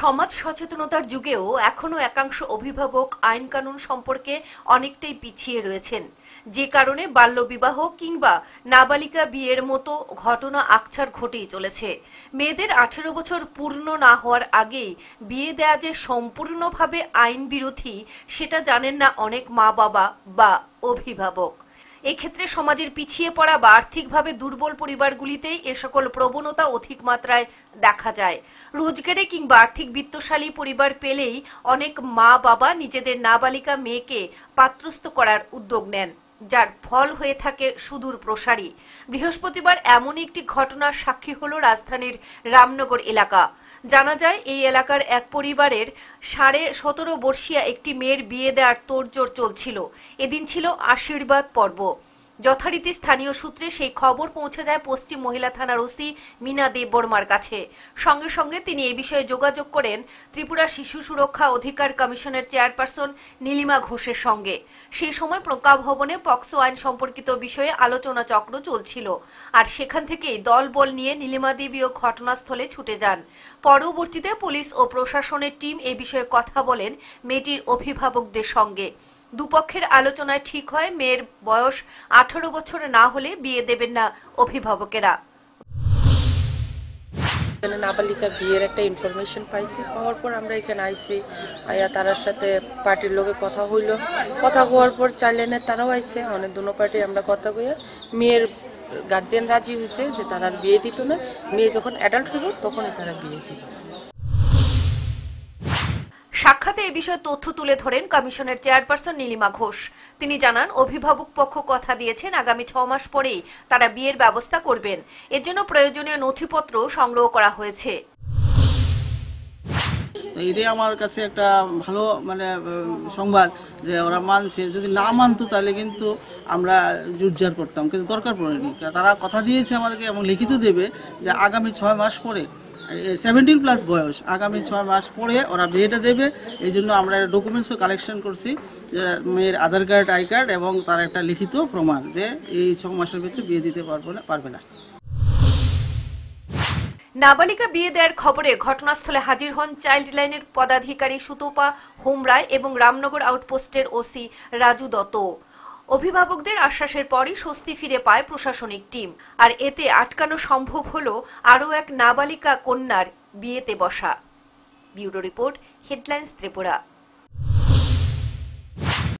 সমাজ সচেতনতার যুগেও এখনও একাংশ অভিভাবক আইন কানুন সম্পর্কে অনেকটাই পিছিয়ে রয়েছেন যে কারণে বাল্যবিবাহ কিংবা নাবালিকা বিয়ের মতো ঘটনা আকছার ঘটেই চলেছে মেয়েদের আঠেরো বছর পূর্ণ না হওয়ার আগেই বিয়ে দেয়া যে সম্পূর্ণভাবে আইন বিরোধী সেটা জানেন না অনেক মা বাবা বা অভিভাবক এক্ষেত্রে সমাজের পিছিয়ে পড়া বা আর্থিকভাবে দুর্বল পরিবারগুলিতেই এ সকল প্রবণতা অধিক মাত্রায় দেখা যায় রোজগারে কিংবা আর্থিক বিত্তশালী পরিবার পেলেই অনেক মা বাবা নিজেদের নাবালিকা মেয়েকে পাত্রস্থ করার উদ্যোগ নেন যার ফল হয়ে থাকে সুদূর প্রসারী বৃহস্পতিবার এমন একটি ঘটনার সাক্ষী হল রাজধানীর রামনগর এলাকা জানা যায় এই এলাকার এক পরিবারের সাড়ে সতেরো বর্ষিয়া একটি মেয়ের বিয়ে দেওয়ার তোড়জোড় চলছিল এদিন ছিল আশীর্বাদ পর্ব যথারীতি স্থানীয় সূত্রে সেই খবর পৌঁছে যায় পশ্চিম মহিলা থানার ওসি মিনা বর্মার কাছে সঙ্গে সঙ্গে তিনি এ বিষয়ে যোগাযোগ করেন ত্রিপুরা শিশু সুরক্ষা অধিকার কমিশনের চেয়ারপারসন নীলিমা ঘোষের সঙ্গে সেই সময় প্রজ্ঞা ভবনে পক্সো আইন সম্পর্কিত বিষয়ে আলোচনা চক্র চলছিল আর সেখান থেকেই দল বল নিয়ে নীলিমা দেবীও ঘটনাস্থলে ছুটে যান পরবর্তীতে পুলিশ ও প্রশাসনের টিম এ বিষয়ে কথা বলেন মেয়েটির অভিভাবকদের সঙ্গে দুপক্ষের আলোচনায় ঠিক হয় মেয়ের বয়স আঠারো বছর না হলে বিয়ে দেবেন না অভিভাবকেরা নাবালিকা বিয়ের একটা ইনফরমেশন পাইছি পাওয়ার পর আমরা এখানে আইছি আয়া তার সাথে পার্টির লোকে কথা হইলো কথা হওয়ার পর চাইলেনে তারাও আইছে অনেক দুনো পার্টি আমরা কথা কইয়া মেয়ের গার্জিয়ান রাজি হয়েছে যে তারা বিয়ে দিত না মেয়ে যখন অ্যাডাল্ট হইব তখনই তারা বিয়ে দিত সাক্ষাতে এ বিষয়ে তথ্য তুলে ধরেন কমিশনের চেয়ারপারসন নীলিমা ঘোষ তিনি জানান অভিভাবক পক্ষ কথা দিয়েছেন আগামী ছ মাস পরেই তারা বিয়ের ব্যবস্থা করবেন এর জন্য প্রয়োজনীয় নথিপত্র সংগ্রহ করা হয়েছে এটাই আমার কাছে একটা ভালো মানে সংবাদ যে ওরা মানছে যদি না মানতো তাহলে কিন্তু আমরা জুটজার করতাম কিন্তু দরকার পড়েনি তারা কথা দিয়েছে আমাদেরকে এবং লিখিত দেবে যে আগামী ছয় মাস পরে সেভেন্টিন প্লাস বয়স আগামী ছয় মাস পরে ওরা বিয়েটা দেবে এই জন্য আমরা ডকুমেন্টসও কালেকশন করছি মেয়ের আধার কার্ড আই কার্ড এবং তার একটা লিখিত প্রমাণ যে এই ছ মাসের ভিতরে বিয়ে দিতে পারবো না পারবে না নাবালিকা বিয়ে দেওয়ার খবরে ঘটনাস্থলে হাজির হন চাইল্ড লাইনের পদাধিকারী সুতোপা হুমরায় এবং রামনগর আউটপোস্টের ওসি রাজু দত্ত অভিভাবকদের আশ্বাসের পরই স্বস্তি ফিরে পায় প্রশাসনিক টিম আর এতে আটকানো সম্ভব হল আরও এক নাবালিকা কন্যার বিয়েতে বসা ব্যুরো রিপোর্ট হেডলাইন্স ত্রিপুরা